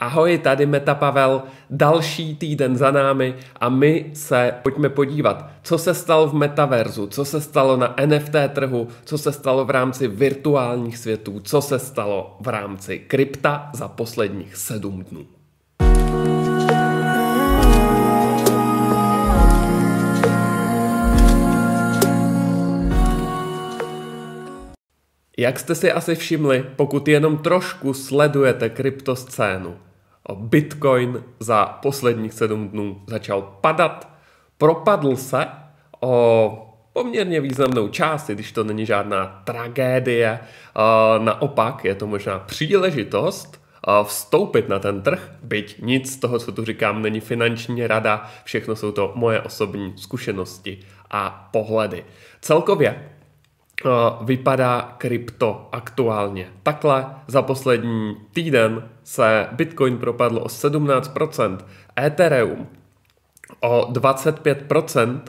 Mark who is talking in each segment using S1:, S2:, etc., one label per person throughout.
S1: Ahoj, tady Meta Pavel, další týden za námi a my se pojďme podívat, co se stalo v metaverzu, co se stalo na NFT trhu, co se stalo v rámci virtuálních světů, co se stalo v rámci krypta za posledních sedm dnů. Jak jste si asi všimli, pokud jenom trošku sledujete kryptoscénu, Bitcoin za posledních sedm dnů začal padat, propadl se o poměrně významnou část, když to není žádná tragédie. Naopak je to možná příležitost vstoupit na ten trh, byť nic z toho, co tu říkám, není finanční rada, všechno jsou to moje osobní zkušenosti a pohledy. Celkově Eh, vypadá krypto aktuálně. Takhle za poslední týden se Bitcoin propadl o 17%, Ethereum o 25%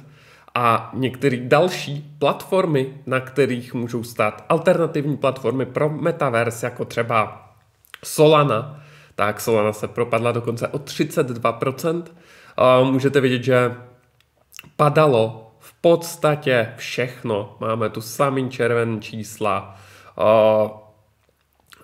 S1: a některé další platformy, na kterých můžou stát alternativní platformy pro metaverse, jako třeba Solana, tak Solana se propadla dokonce o 32%. Eh, můžete vidět, že padalo podstatě všechno. Máme tu samý červené čísla.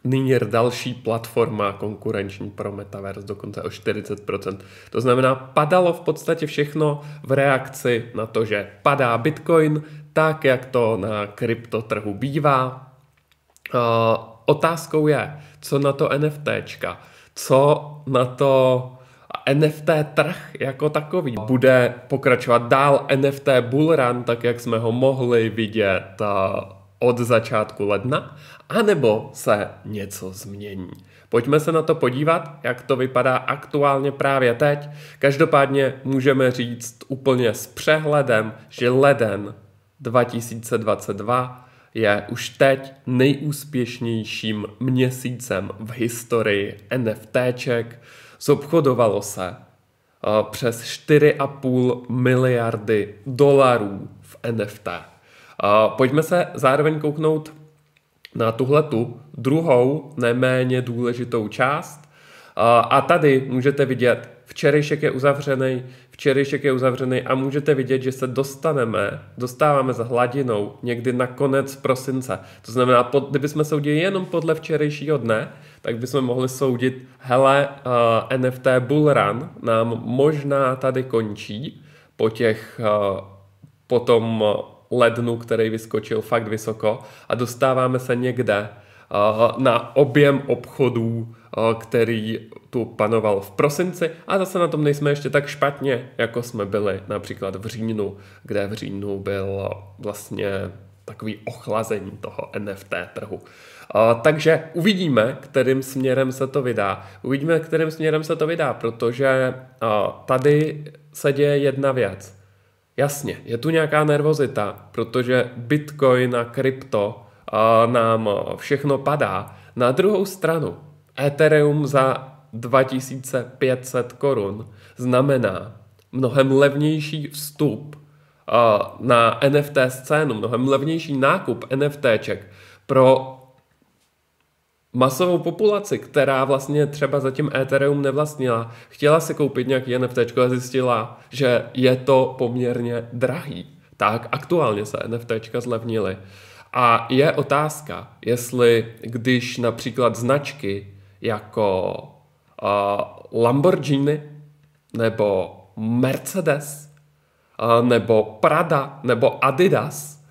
S1: Nyní je další platforma konkurenční pro Metaverse, dokonce o 40%. To znamená, padalo v podstatě všechno v reakci na to, že padá Bitcoin, tak jak to na kryptotrhu bývá. Otázkou je, co na to NFTčka, co na to NFT trh jako takový bude pokračovat dál NFT bull run, tak jak jsme ho mohli vidět eh, od začátku ledna, anebo se něco změní. Pojďme se na to podívat, jak to vypadá aktuálně právě teď. Každopádně můžeme říct úplně s přehledem, že leden 2022 je už teď nejúspěšnějším měsícem v historii NFTček. Zobchodovalo se eh, přes 4,5 miliardy dolarů v NFT. Eh, pojďme se zároveň kouknout na tuhletu druhou, neméně důležitou část. Eh, a tady můžete vidět, včerejšek je uzavřený Včerejšek je uzavřený a můžete vidět, že se dostaneme, dostáváme za hladinou někdy na konec prosince. To znamená, pod, kdybychom soudili jenom podle včerejšího dne, tak bychom mohli soudit, hele, uh, eh, NFT Bull Run nám možná tady končí po těch, uh, po tom lednu, který vyskočil fakt vysoko a dostáváme se někde uh, na objem obchodů který tu panoval v prosinci a zase na tom nejsme ještě tak špatně, jako jsme byli například v říjnu, kde v říjnu byl vlastně takový ochlazení toho NFT trhu. Takže uvidíme, kterým směrem se to vydá. Uvidíme, kterým směrem se to vydá, protože tady se děje jedna věc. Jasně, je tu nějaká nervozita, protože Bitcoin a krypto nám všechno padá. Na druhou stranu, Ethereum za 2500 korun znamená mnohem levnější vstup na NFT scénu, mnohem levnější nákup NFTček pro masovou populaci, která vlastně třeba zatím Ethereum nevlastnila, chtěla si koupit nějaký NFT a zjistila, že je to poměrně drahý. Tak aktuálně se NFT zlevnily. A je otázka, jestli když například značky jako uh, Lamborghini nebo Mercedes uh, nebo Prada nebo Adidas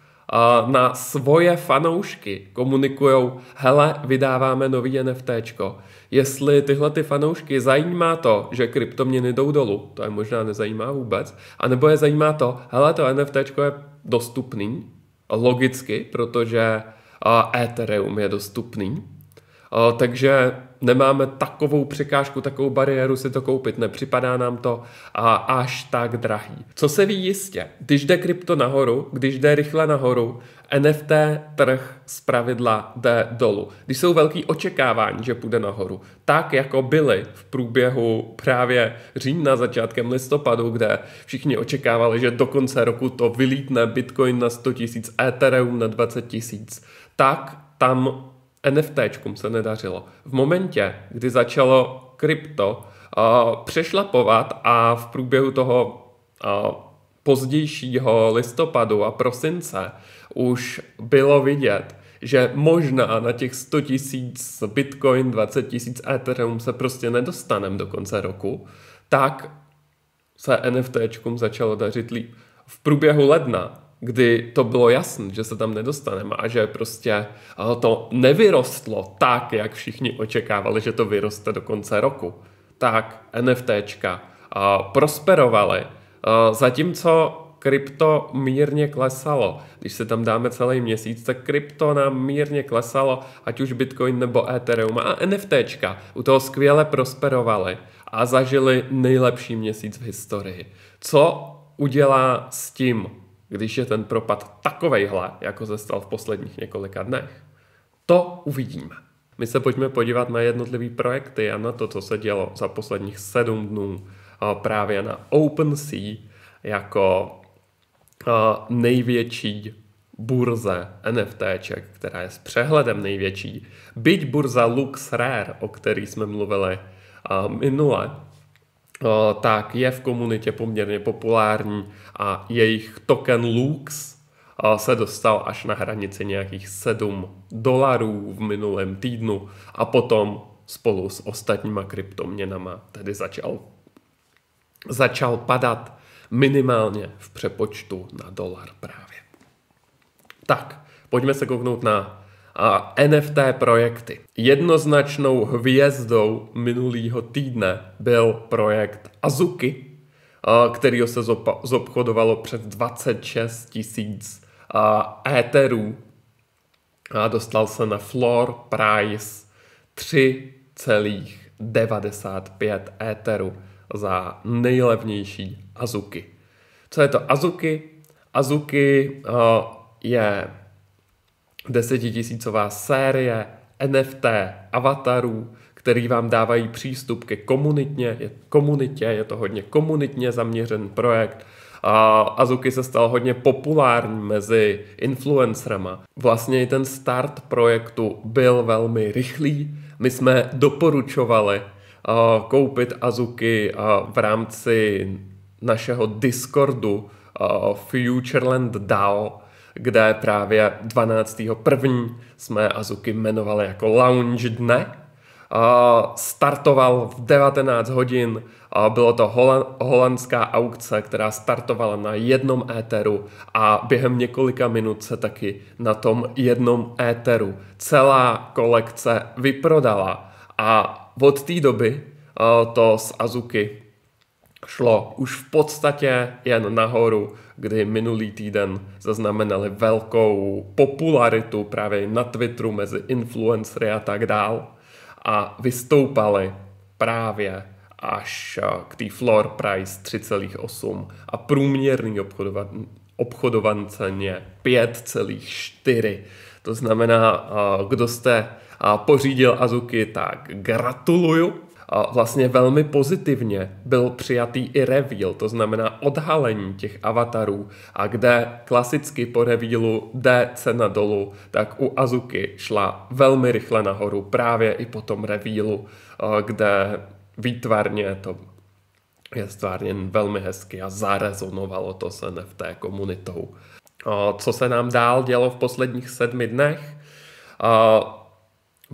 S1: uh, na svoje fanoušky komunikují, hele, vydáváme nový NFT. Jestli tyhle ty fanoušky zajímá to, že kryptoměny jdou dolů, to je možná nezajímá vůbec, anebo je zajímá to, hele, to NFT je dostupný, logicky, protože Ethereum je dostupný. Takže nemáme takovou překážku, takovou bariéru si to koupit, nepřipadá nám to a až tak drahý. Co se ví jistě? Když jde krypto nahoru, když jde rychle nahoru, NFT trh z pravidla jde dolů. Když jsou velký očekávání, že půjde nahoru, tak jako byly v průběhu právě října začátkem listopadu, kde všichni očekávali, že do konce roku to vylítne Bitcoin na 100 000, Ethereum na 20 000, tak tam NFTčkům se nedařilo. V momentě, kdy začalo krypto uh, přešlapovat a v průběhu toho uh, pozdějšího listopadu a prosince už bylo vidět, že možná na těch 100 tisíc Bitcoin, 20 tisíc Ethereum se prostě nedostaneme do konce roku, tak se NFTčkům začalo dařit líp. V průběhu ledna kdy to bylo jasné, že se tam nedostaneme a že prostě to nevyrostlo tak, jak všichni očekávali, že to vyroste do konce roku. Tak NFTčka prosperovaly, zatímco krypto mírně klesalo. Když se tam dáme celý měsíc, tak krypto nám mírně klesalo, ať už Bitcoin nebo Ethereum a NFTčka u toho skvěle prosperovaly a zažili nejlepší měsíc v historii. Co udělá s tím když je ten propad takovejhle, jako se stal v posledních několika dnech? To uvidíme. My se pojďme podívat na jednotlivé projekty a na to, co se dělo za posledních sedm dnů právě na OpenSea jako největší burze NFTček, která je s přehledem největší. Byť burza Lux Rare, o který jsme mluvili minule, Eh, tak je v komunitě poměrně populární a jejich token Lux eh, se dostal až na hranici nějakých 7 dolarů v minulém týdnu a potom spolu s ostatníma kryptoměnama tedy začal, začal padat minimálně v přepočtu na dolar právě. Tak, pojďme se kouknout na a NFT projekty. Jednoznačnou hvězdou minulého týdne byl projekt Azuki, který se zobchodovalo přes 26 tisíc éterů a dostal se na floor price 3,95 éterů za nejlevnější Azuki. Co je to Azuki? Azuki je desetitisícová série NFT avatarů, který vám dávají přístup ke komunitně, je, komunitě, je to hodně komunitně zaměřen projekt. A Azuki se stal hodně populární mezi influencerama. Vlastně i ten start projektu byl velmi rychlý. My jsme doporučovali uh, koupit Azuki uh, v rámci našeho Discordu uh, Futureland DAO, kde právě 12. první jsme Azuki jmenovali jako lounge dne. Startoval v 19 hodin, bylo to holandská aukce, která startovala na jednom éteru a během několika minut se taky na tom jednom éteru celá kolekce vyprodala. A od té doby to z Azuki šlo už v podstatě jen nahoru, kdy minulý týden zaznamenali velkou popularitu právě na Twitteru mezi influencery a tak dál a vystoupali právě až eh, k té floor price 3,8 a průměrný obchodovan, ceně 5,4. To znamená, eh, kdo jste eh, pořídil Azuki, tak gratuluju a vlastně velmi pozitivně byl přijatý i reveal, to znamená odhalení těch avatarů a kde klasicky po revealu jde cena dolů, tak u Azuki šla velmi rychle nahoru právě i po tom revealu, eh, kde výtvarně to je stvárněn velmi hezky a zarezonovalo to se v té komunitou. Co se nám dál dělo v posledních sedmi dnech?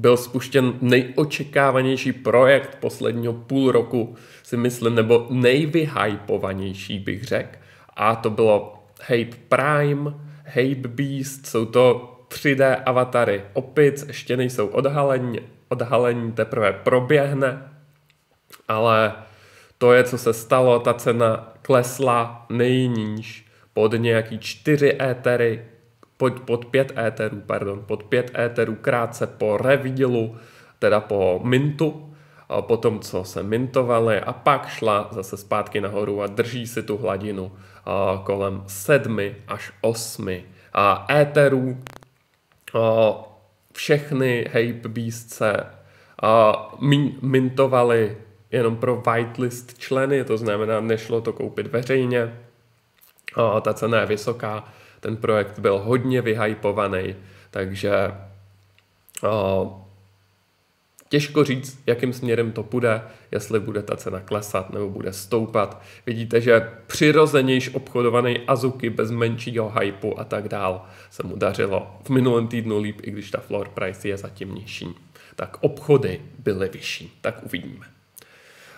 S1: byl spuštěn nejočekávanější projekt posledního půl roku, si myslím, nebo nejvyhypovanější bych řekl. A to bylo Hape Prime, Hape Beast, jsou to 3D avatary opic, ještě nejsou odhalení, odhalení teprve proběhne, ale to je, co se stalo, ta cena klesla nejníž pod nějaký 4 étery, pod, pod pět éterů, pardon, pod pět éterů krátce po revidilu, teda po mintu, po tom, co se mintovaly a pak šla zase zpátky nahoru a drží si tu hladinu kolem 7 až 8 éterů. Všechny hype Beast se mintovali jenom pro whitelist členy, to znamená, nešlo to koupit veřejně. Ta cena je vysoká, ten projekt byl hodně vyhypovaný, takže o, Těžko říct, jakým směrem to půjde, jestli bude ta cena klesat nebo bude stoupat. Vidíte, že přirozenějiš obchodovaný Azuki bez menšího hypu a tak dál se mu dařilo v minulém týdnu líp, i když ta floor price je zatím nižší. Tak obchody byly vyšší, tak uvidíme.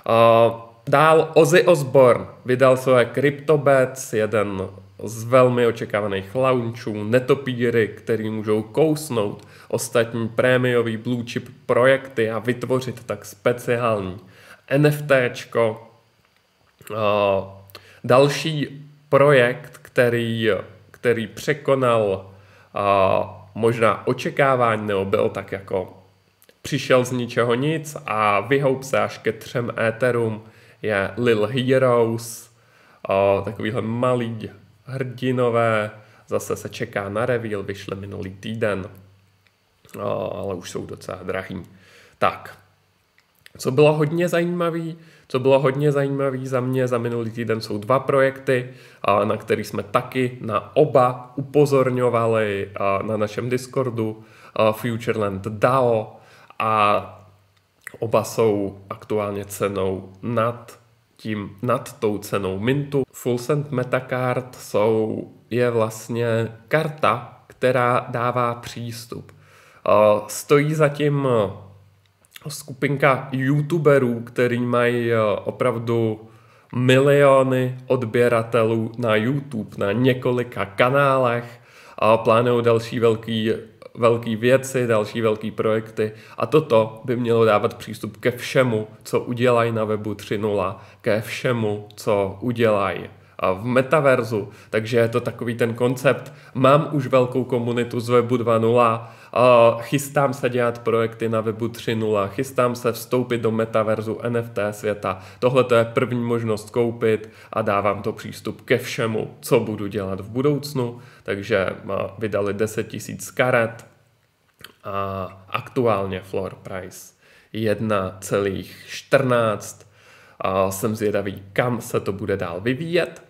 S1: O, dál Ozzy Osbourne vydal své CryptoBets, jeden z velmi očekávaných launchů, netopíry, který můžou kousnout ostatní prémiový blue chip projekty a vytvořit tak speciální NFTčko. Eh, další projekt, který, který překonal eh, možná očekávání nebo byl tak jako přišel z ničeho nic a vyhoup se až ke třem éterům je Lil Heroes, eh, takovýhle malý hrdinové, zase se čeká na reveal, vyšle minulý týden, ale už jsou docela drahý. Tak, co bylo hodně zajímavý, co bylo hodně zajímavý za mě za minulý týden jsou dva projekty, na který jsme taky na oba upozorňovali na našem Discordu, Futureland DAO a oba jsou aktuálně cenou nad tím nad tou cenou mintu. Full Send Metacard jsou, je vlastně karta, která dává přístup. Stojí zatím e, skupinka youtuberů, který mají e, opravdu miliony odběratelů na YouTube, na několika kanálech a plánují další velký velké věci, další velké projekty a toto by mělo dávat přístup ke všemu, co udělají na webu 3.0, ke všemu, co udělají v metaverzu, takže je to takový ten koncept. Mám už velkou komunitu z webu 2.0, chystám se dělat projekty na webu 3.0, chystám se vstoupit do metaverzu NFT světa. Tohle to je první možnost koupit a dávám to přístup ke všemu, co budu dělat v budoucnu takže eh, vydali 10 tisíc karet a aktuálně floor price 1,14. A jsem zvědavý, kam se to bude dál vyvíjet.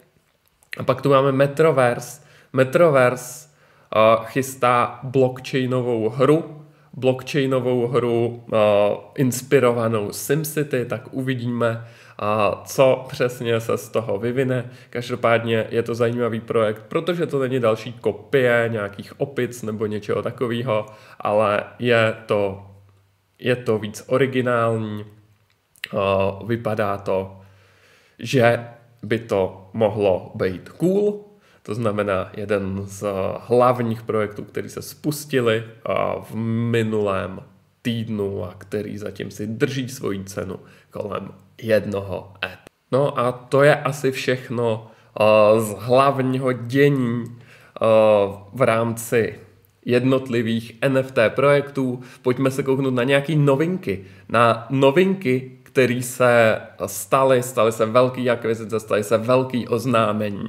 S1: A pak tu máme Metroverse. Metroverse eh, chystá blockchainovou hru, blockchainovou hru eh, inspirovanou SimCity, tak uvidíme, a co přesně se z toho vyvine. Každopádně je to zajímavý projekt, protože to není další kopie nějakých opic nebo něčeho takového, ale je to, je to víc originální, eh, vypadá to, že by to mohlo být cool, to znamená, jeden z hlavních projektů, který se spustili v minulém týdnu a který zatím si drží svoji cenu kolem jednoho et. No a to je asi všechno z hlavního dění v rámci jednotlivých NFT projektů. Pojďme se kouknout na nějaké novinky. Na novinky, které se staly, staly se velký akvizice, staly se velký oznámení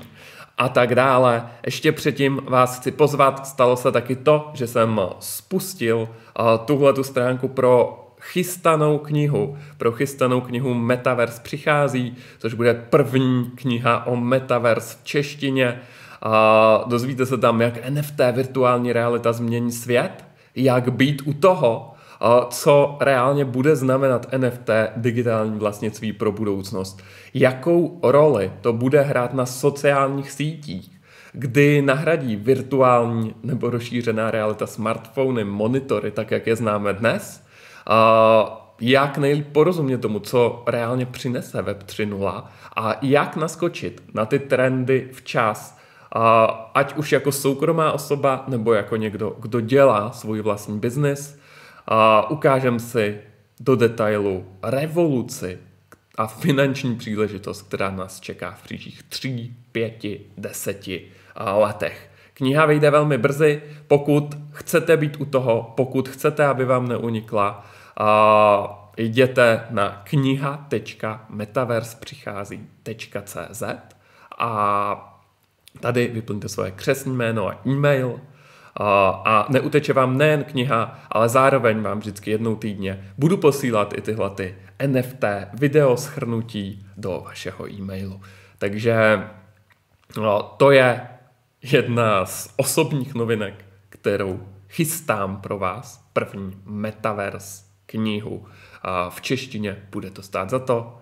S1: a tak dále. Ještě předtím vás chci pozvat, stalo se taky to, že jsem spustil eh, tuhle tu stránku pro chystanou knihu. Pro chystanou knihu Metaverse přichází, což bude první kniha o Metaverse v češtině. A eh, dozvíte se tam, jak NFT, virtuální realita změní svět, jak být u toho, co reálně bude znamenat NFT digitální vlastnictví pro budoucnost. Jakou roli to bude hrát na sociálních sítích, kdy nahradí virtuální nebo rozšířená realita smartfony, monitory, tak jak je známe dnes. Jak nejlíp porozumět tomu, co reálně přinese Web 3.0 a jak naskočit na ty trendy včas, ať už jako soukromá osoba nebo jako někdo, kdo dělá svůj vlastní biznis – a ukážem si do detailu revoluci a finanční příležitost, která nás čeká v příštích 3, 5, 10 letech. Kniha vyjde velmi brzy, pokud chcete být u toho, pokud chcete, aby vám neunikla, a jděte na kniha.metaverspřichází.cz a tady vyplňte svoje křesní jméno a e-mail a neuteče vám nejen kniha, ale zároveň vám vždycky jednou týdně budu posílat i tyhle ty NFT video schrnutí do vašeho e-mailu. Takže no, to je jedna z osobních novinek, kterou chystám pro vás, první Metaverse knihu. A v češtině bude to stát za to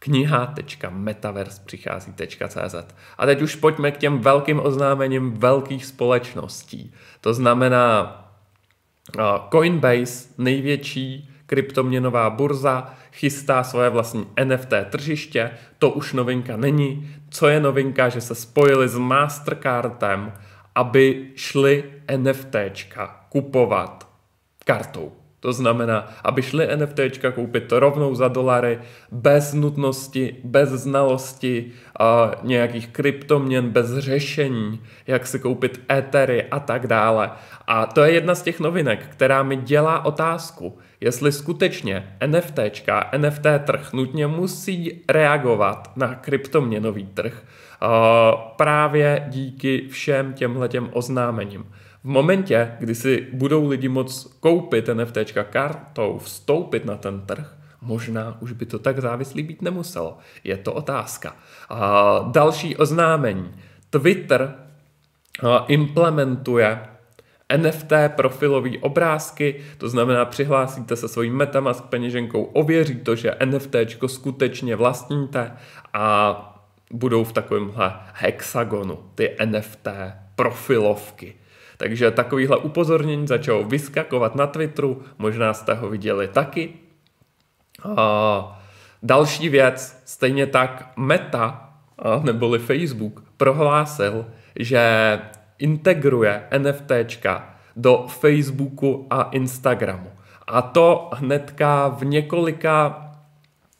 S1: kniha.metaverse přichází.cz. A teď už pojďme k těm velkým oznámením velkých společností. To znamená Coinbase, největší kryptoměnová burza, chystá svoje vlastní NFT tržiště, to už novinka není. Co je novinka, že se spojili s Mastercardem, aby šli NFTčka kupovat kartou. To znamená, aby šli NFT koupit rovnou za dolary, bez nutnosti, bez znalosti a nějakých kryptoměn, bez řešení, jak si koupit etery a tak dále. A to je jedna z těch novinek, která mi dělá otázku, jestli skutečně NFT, NFT trh nutně musí reagovat na kryptoměnový trh právě díky všem těmhletěm oznámením. V momentě, kdy si budou lidi moc koupit NFT kartou, vstoupit na ten trh, možná už by to tak závislý být nemuselo. Je to otázka. A další oznámení. Twitter implementuje NFT profilové obrázky, to znamená přihlásíte se svojí Metamask peněženkou, ověří to, že NFT skutečně vlastníte a budou v takovémhle hexagonu ty NFT profilovky. Takže takovýhle upozornění začalo vyskakovat na Twitteru, možná jste ho viděli taky. A další věc, stejně tak Meta, neboli Facebook, prohlásil, že integruje NFT do Facebooku a Instagramu. A to hnedka v několika,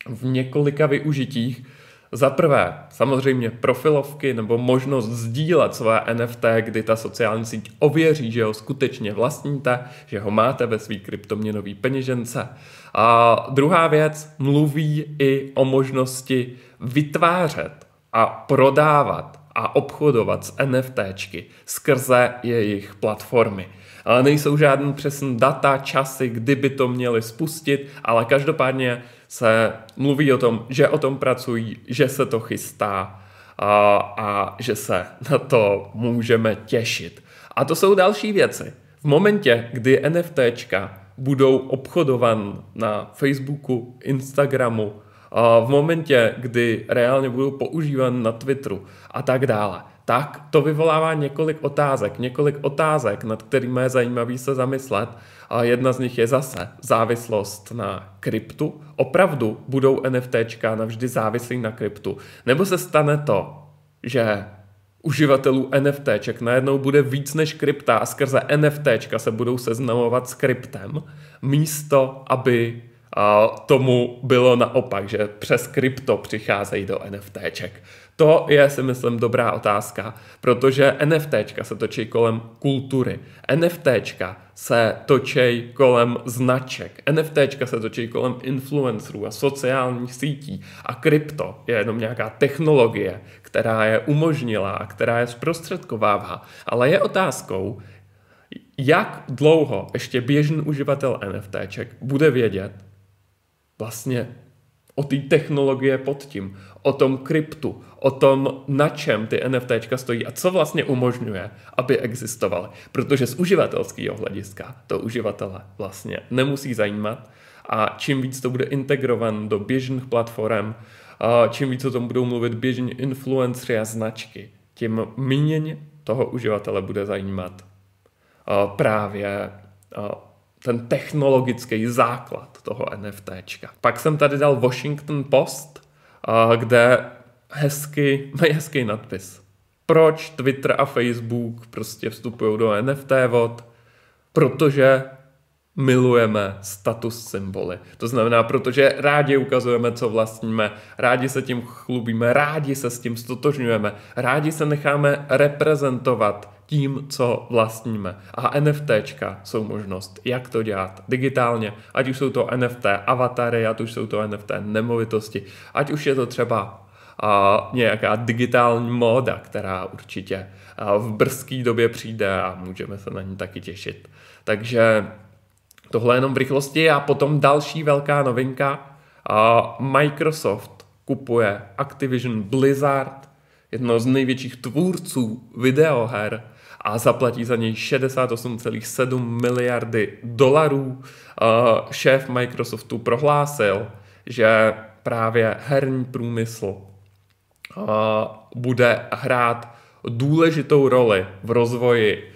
S1: v několika využitích, za prvé, samozřejmě profilovky nebo možnost sdílet své NFT, kdy ta sociální síť ověří, že ho skutečně vlastníte, že ho máte ve svý kryptoměnový peněžence. A druhá věc, mluví i o možnosti vytvářet a prodávat a obchodovat s NFTčky skrze jejich platformy ale nejsou žádný přesný data, časy, kdyby to měli spustit, ale každopádně se mluví o tom, že o tom pracují, že se to chystá a, a že se na to můžeme těšit. A to jsou další věci. V momentě, kdy NFTčka budou obchodovan na Facebooku, Instagramu, v momentě, kdy reálně budou používan na Twitteru a tak dále, tak to vyvolává několik otázek, několik otázek, nad kterými je zajímavý se zamyslet. A jedna z nich je zase závislost na kryptu. Opravdu budou NFTčka navždy závislí na kryptu? Nebo se stane to, že uživatelů NFTček najednou bude víc než krypta a skrze NFTčka se budou seznamovat s kryptem, místo aby a tomu bylo naopak, že přes krypto přicházejí do NFTček. To je, si myslím, dobrá otázka, protože NFT se točí kolem kultury. NFT se točí kolem značek. NFT se točí kolem influencerů a sociálních sítí. A krypto je jenom nějaká technologie, která je umožnila a která je zprostředkovává. Ale je otázkou, jak dlouho ještě běžný uživatel NFTček bude vědět vlastně, o té technologie pod tím, o tom kryptu, o tom, na čem ty NFTčka stojí a co vlastně umožňuje, aby existovaly. Protože z uživatelského hlediska to uživatele vlastně nemusí zajímat a čím víc to bude integrovan do běžných platform, čím víc o tom budou mluvit běžní influencery a značky, tím méně toho uživatele bude zajímat právě ten technologický základ toho NFTčka. Pak jsem tady dal Washington Post, kde hezky, mají hezký nadpis. Proč Twitter a Facebook prostě vstupují do NFT vod? Protože milujeme status symboly. To znamená, protože rádi ukazujeme, co vlastníme, rádi se tím chlubíme, rádi se s tím stotožňujeme, rádi se necháme reprezentovat tím, co vlastníme. A NFTčka jsou možnost, jak to dělat digitálně, ať už jsou to NFT avatary, ať už jsou to NFT nemovitosti, ať už je to třeba a nějaká digitální móda, která určitě v brzký době přijde a můžeme se na ní taky těšit. Takže Tohle jenom v rychlosti a potom další velká novinka. Microsoft kupuje Activision Blizzard, jedno z největších tvůrců videoher, a zaplatí za něj 68,7 miliardy dolarů. Šéf Microsoftu prohlásil, že právě herní průmysl bude hrát důležitou roli v rozvoji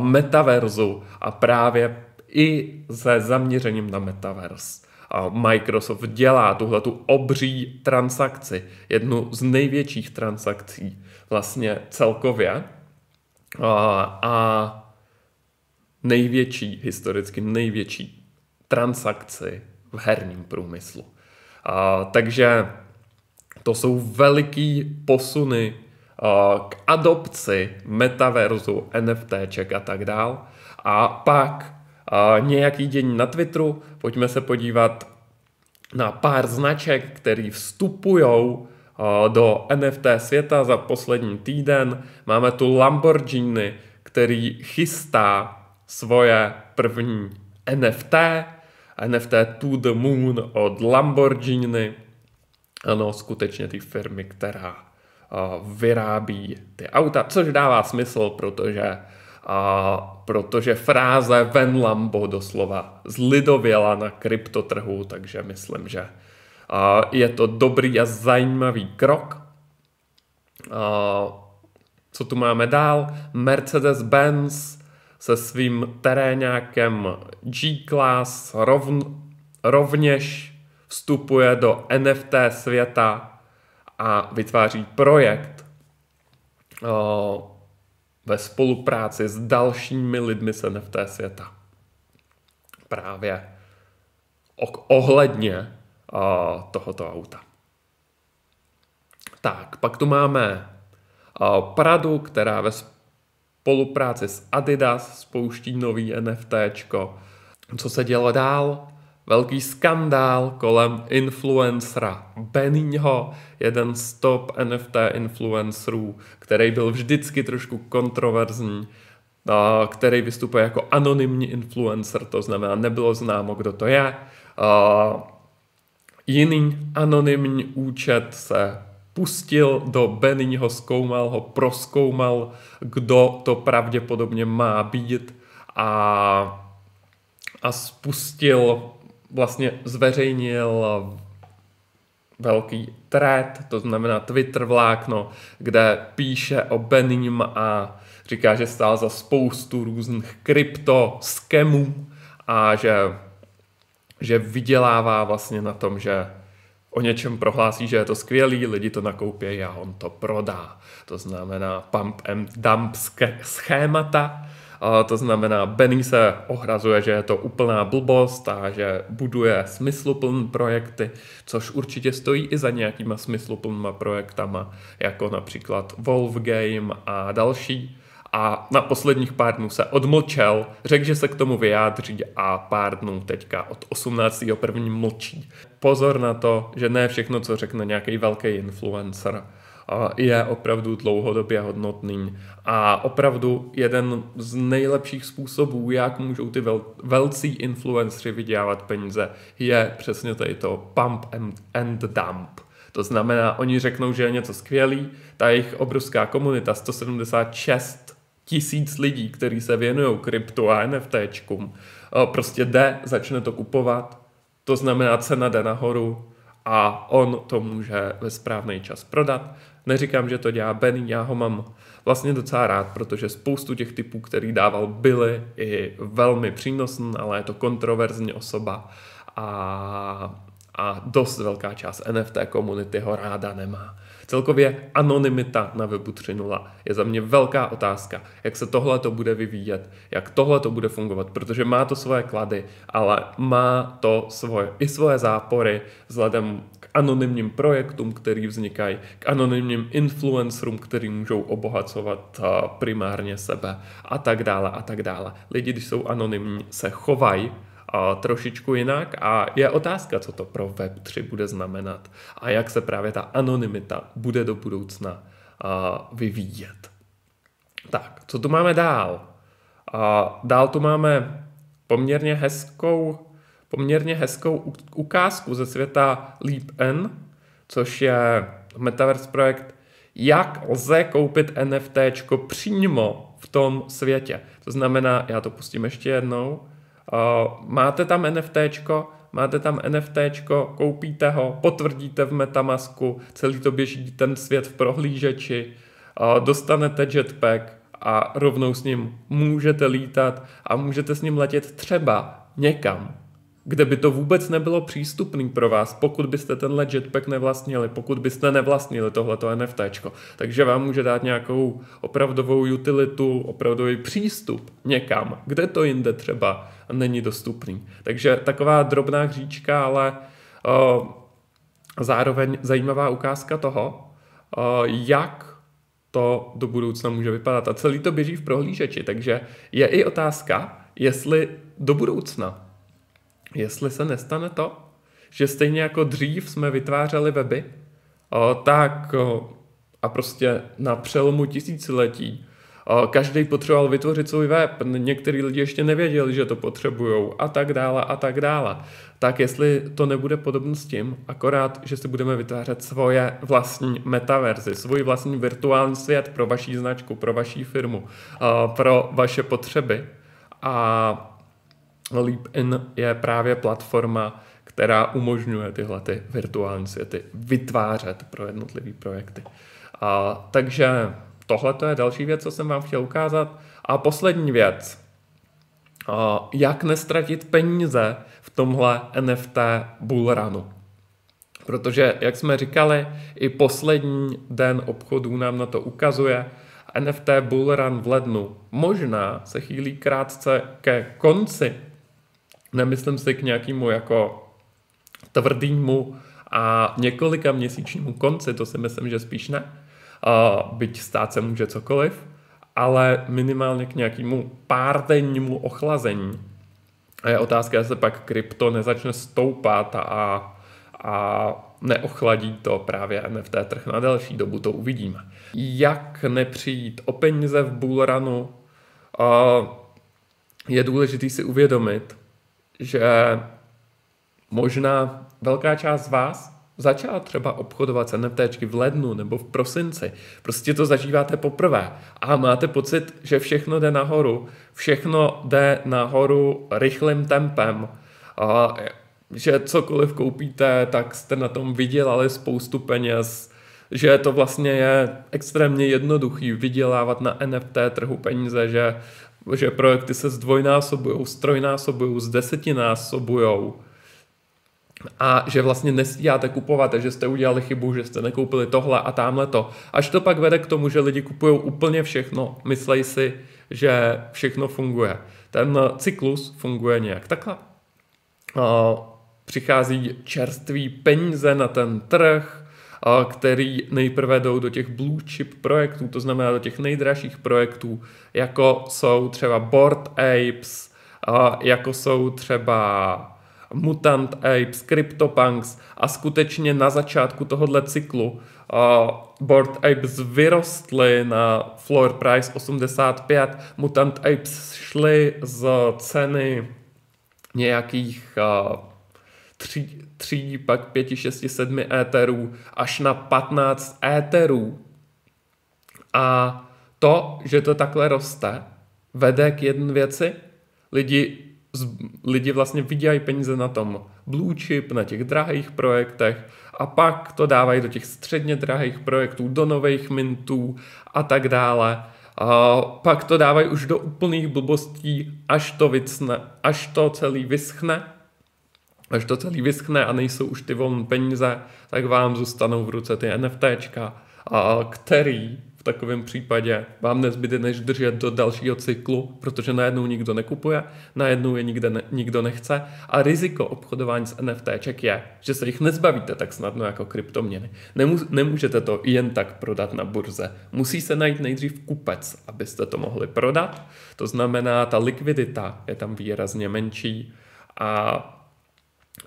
S1: metaverzu a právě i se zaměřením na metaverse. A Microsoft dělá tuhle tu obří transakci, jednu z největších transakcí vlastně celkově a, a největší, historicky největší transakci v herním průmyslu. A, takže to jsou veliký posuny a, k adopci metaverzu, NFTček a tak dál. A pak a nějaký dění na Twitteru. Pojďme se podívat na pár značek, které vstupují do NFT světa za poslední týden. Máme tu Lamborghini, který chystá svoje první NFT, NFT To The Moon od Lamborghini. Ano, skutečně ty firmy, která vyrábí ty auta, což dává smysl, protože a protože fráze Ven Lambo doslova zlidověla na kryptotrhu, takže myslím, že a je to dobrý a zajímavý krok. A co tu máme dál? Mercedes-Benz se svým terénákem G-Class rovn, rovněž vstupuje do NFT světa a vytváří projekt, ve spolupráci s dalšími lidmi z NFT světa. Právě ohledně eh, tohoto auta. Tak, pak tu máme eh, Pradu, která ve spolupráci s Adidas spouští nový NFT. Co se dělo dál? velký skandál kolem influencera Bennyho, jeden z top NFT influencerů, který byl vždycky trošku kontroverzní, který vystupuje jako anonymní influencer, to znamená, nebylo známo, kdo to je. Jiný anonymní účet se pustil do Bennyho, zkoumal ho, proskoumal, kdo to pravděpodobně má být a, a spustil vlastně zveřejnil velký thread, to znamená Twitter vlákno, kde píše o Benim a říká, že stál za spoustu různých krypto skemů a že, že vydělává vlastně na tom, že o něčem prohlásí, že je to skvělý, lidi to nakoupí, a on to prodá. To znamená pump and dump schémata, a to znamená, Benny se ohrazuje, že je to úplná blbost a že buduje smysluplné projekty, což určitě stojí i za nějakýma smysluplnýma projektama, jako například Wolf Game a další a na posledních pár dnů se odmlčel, řekl, že se k tomu vyjádří a pár dnů teďka od 18. první mlčí. Pozor na to, že ne všechno, co řekne nějaký velký influencer, je opravdu dlouhodobě hodnotný. A opravdu jeden z nejlepších způsobů, jak můžou ty vel- velcí influencery vydělávat peníze, je přesně tady to pump and dump. To znamená, oni řeknou, že je něco skvělý, ta jejich obrovská komunita, 176 tisíc lidí, kteří se věnují kryptu a NFTčkům, e, prostě jde, začne to kupovat, to znamená cena jde nahoru, a on to může ve správný čas prodat Neříkám, že to dělá Ben, já ho mám vlastně docela rád, protože spoustu těch typů, který dával, byly i velmi přínosný, ale je to kontroverzní osoba a, a dost velká část NFT komunity ho ráda nemá. Celkově anonymita na webu 3.0 je za mě velká otázka, jak se tohle to bude vyvíjet, jak tohle to bude fungovat, protože má to svoje klady, ale má to svoje, i svoje zápory vzhledem anonymním projektům, který vznikají, k anonymním influencerům, který můžou obohacovat eh, primárně sebe a tak dále a tak dále. Lidi, když jsou anonymní, se chovají eh, trošičku jinak a je otázka, co to pro Web3 bude znamenat a jak se právě ta anonymita bude do budoucna eh, vyvíjet. Tak, co tu máme dál? Dál tu máme poměrně hezkou poměrně hezkou ukázku ze světa Leap N, což je metaverse projekt, jak lze koupit NFT přímo v tom světě. To znamená, já to pustím ještě jednou, eh, máte tam NFT, máte tam NFT, koupíte ho, potvrdíte v Metamasku, celý to běží ten svět v prohlížeči, eh, dostanete jetpack a rovnou s ním můžete lítat a můžete s ním letět třeba někam, kde by to vůbec nebylo přístupný pro vás, pokud byste tenhle jetpack nevlastnili, pokud byste nevlastnili tohleto NFT. Takže vám může dát nějakou opravdovou utilitu, opravdový přístup někam, kde to jinde třeba není dostupný. Takže taková drobná hříčka, ale o, zároveň zajímavá ukázka toho, o, jak to do budoucna může vypadat. A celý to běží v prohlížeči, takže je i otázka, jestli do budoucna jestli se nestane to, že stejně jako dřív jsme vytvářeli weby, o, tak o, a prostě na přelomu tisíciletí každý potřeboval vytvořit svůj web, některý lidi ještě nevěděli, že to potřebují a tak dále a tak dále. Tak jestli to nebude podobné s tím, akorát, že si budeme vytvářet svoje vlastní metaverzy, svůj vlastní virtuální svět pro vaší značku, pro vaší firmu, pro vaše potřeby a No, LeapIn je právě platforma, která umožňuje tyhle ty virtuální světy vytvářet pro jednotlivé projekty. A, takže tohle to je další věc, co jsem vám chtěl ukázat. A poslední věc. A, jak nestratit peníze v tomhle NFT bullrunu. Protože, jak jsme říkali, i poslední den obchodů nám na to ukazuje, NFT bullrun v lednu možná se chýlí krátce ke konci nemyslím si k nějakému jako tvrdýmu a několika měsíčnímu konci, to si myslím, že spíš ne, uh, byť stát se může cokoliv, ale minimálně k nějakému párdennímu ochlazení. A je otázka, jestli pak krypto nezačne stoupat a, a neochladí to právě NFT trh na delší dobu, to uvidíme. Jak nepřijít o peníze v bullrunu? Uh, je důležité si uvědomit, že možná velká část z vás začala třeba obchodovat s NFT v lednu nebo v prosinci. Prostě to zažíváte poprvé a máte pocit, že všechno jde nahoru. Všechno jde nahoru rychlým tempem. A že cokoliv koupíte, tak jste na tom vydělali spoustu peněz, že to vlastně je extrémně jednoduchý vydělávat na NFT trhu peníze, že že projekty se zdvojnásobují, strojnásobují, zdesetinásobují a že vlastně nestíháte kupovat, že jste udělali chybu, že jste nekoupili tohle a tamhle to. Až to pak vede k tomu, že lidi kupují úplně všechno, myslej si, že všechno funguje. Ten cyklus funguje nějak takhle. Eh, přichází čerství peníze na ten trh, který nejprve jdou do těch blue chip projektů, to znamená do těch nejdražších projektů, jako jsou třeba Board Apes, jako jsou třeba Mutant Apes, CryptoPunks a skutečně na začátku tohohle cyklu uh, Board Apes vyrostly na floor price 85, Mutant Apes šly z ceny nějakých uh, tří, třídí pak 5, 6, 7 éterů až na 15 éterů. A to, že to takhle roste, vede k jedné věci. Lidi, z, lidi vlastně vydělají peníze na tom blue chip, na těch drahých projektech a pak to dávají do těch středně drahých projektů, do nových mintů a tak dále. A pak to dávají už do úplných blbostí, až to, vycne, až to celý vyschne až to celý vyschne a nejsou už ty volné peníze, tak vám zůstanou v ruce ty NFTčka, a který v takovém případě vám nezbyde než držet do dalšího cyklu, protože najednou nikdo nekupuje, najednou je nikde ne, nikdo nechce a riziko obchodování s NFTček je, že se jich nezbavíte tak snadno jako kryptoměny. Nemů, nemůžete to jen tak prodat na burze. Musí se najít nejdřív kupec, abyste to mohli prodat. To znamená, ta likvidita je tam výrazně menší a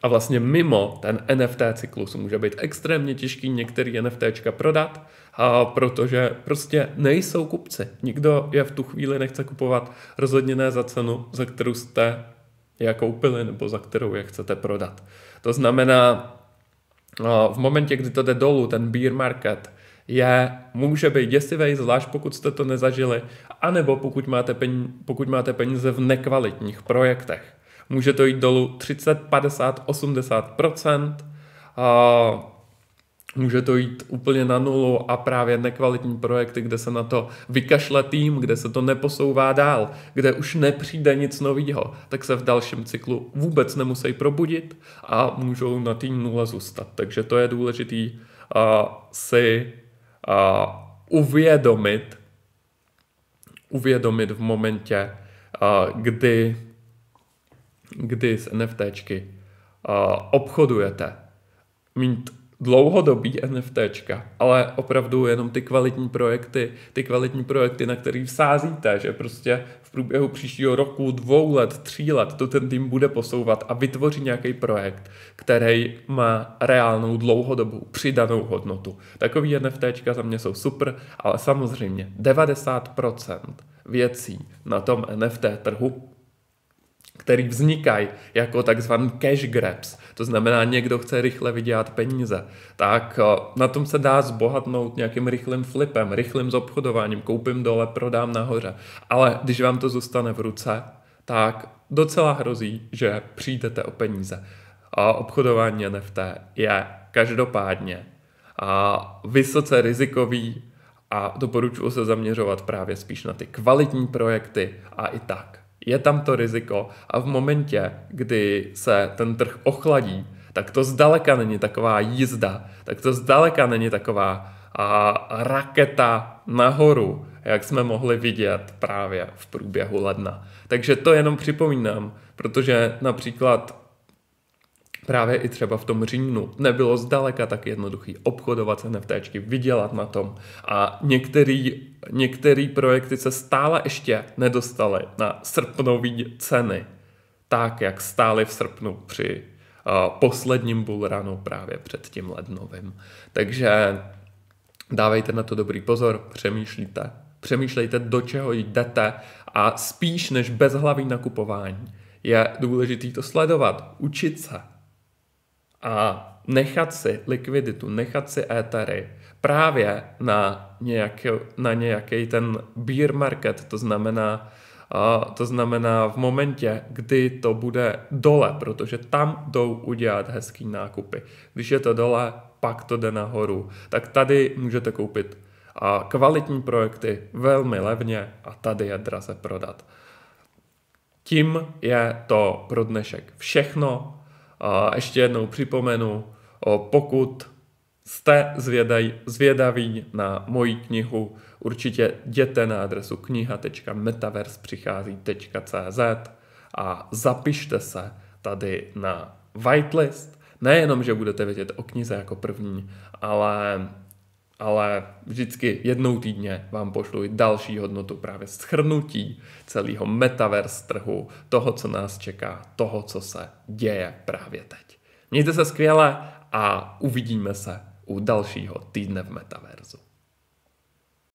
S1: a vlastně mimo ten NFT cyklus může být extrémně těžký některý NFTčka prodat, a protože prostě nejsou kupci. Nikdo je v tu chvíli nechce kupovat rozhodně ne za cenu, za kterou jste je koupili nebo za kterou je chcete prodat. To znamená, v momentě, kdy to jde dolů, ten beer market, je, může být děsivý, zvlášť pokud jste to nezažili, anebo pokud máte, peníze, pokud máte peníze v nekvalitních projektech může to jít dolů 30, 50, 80 a může to jít úplně na nulu a právě nekvalitní projekty, kde se na to vykašle tým, kde se to neposouvá dál, kde už nepřijde nic nového, tak se v dalším cyklu vůbec nemusí probudit a můžou na tým nula zůstat. Takže to je důležitý a, si a, uvědomit, uvědomit v momentě, a, kdy kdy z NFTčky uh, eh, obchodujete, mít dlouhodobý NFTčka, ale opravdu jenom ty kvalitní projekty, ty kvalitní projekty, na který vsázíte, že prostě v průběhu příštího roku, dvou let, tří let to ten tým bude posouvat a vytvoří nějaký projekt, který má reálnou dlouhodobou přidanou hodnotu. Takový NFTčka za mě jsou super, ale samozřejmě 90% věcí na tom NFT trhu který vznikají jako takzvaný cash grabs, to znamená někdo chce rychle vydělat peníze, tak eh, na tom se dá zbohatnout nějakým rychlým flipem, rychlým zobchodováním, koupím dole, prodám nahoře. Ale když vám to zůstane v ruce, tak docela hrozí, že přijdete o peníze. A obchodování NFT je každopádně a vysoce rizikový a doporučuji se zaměřovat právě spíš na ty kvalitní projekty a i tak je tam to riziko a v momentě, kdy se ten trh ochladí, tak to zdaleka není taková jízda, tak to zdaleka není taková a, raketa nahoru, jak jsme mohli vidět právě v průběhu ledna. Takže to jenom připomínám, protože například Právě i třeba v tom Římnu nebylo zdaleka tak jednoduchý obchodovat se NFTčky, vydělat na tom a některý, některý projekty se stále ještě nedostaly na srpnový ceny, tak jak stály v srpnu při uh, posledním bullrunu právě před tím lednovým. Takže dávejte na to dobrý pozor, přemýšlíte, přemýšlejte, do čeho jdete a spíš než bezhlavý nakupování je důležité to sledovat, učit se, a nechat si likviditu, nechat si étery právě na nějaký, na nějaký ten beer market, to znamená, a to znamená v momentě, kdy to bude dole, protože tam jdou udělat hezký nákupy. Když je to dole, pak to jde nahoru. Tak tady můžete koupit a kvalitní projekty velmi levně a tady je draze prodat. Tím je to pro dnešek všechno. A ještě jednou připomenu, pokud jste zvědaj, zvědaví na moji knihu, určitě jděte na adresu kniha.metaverspřichází.cz a zapište se tady na whitelist. Nejenom, že budete vědět o knize jako první, ale ale vždycky jednou týdně vám pošlu i další hodnotu právě schrnutí celého metaverse trhu, toho, co nás čeká, toho, co se děje právě teď. Mějte se skvěle a uvidíme se u dalšího týdne v metaverzu.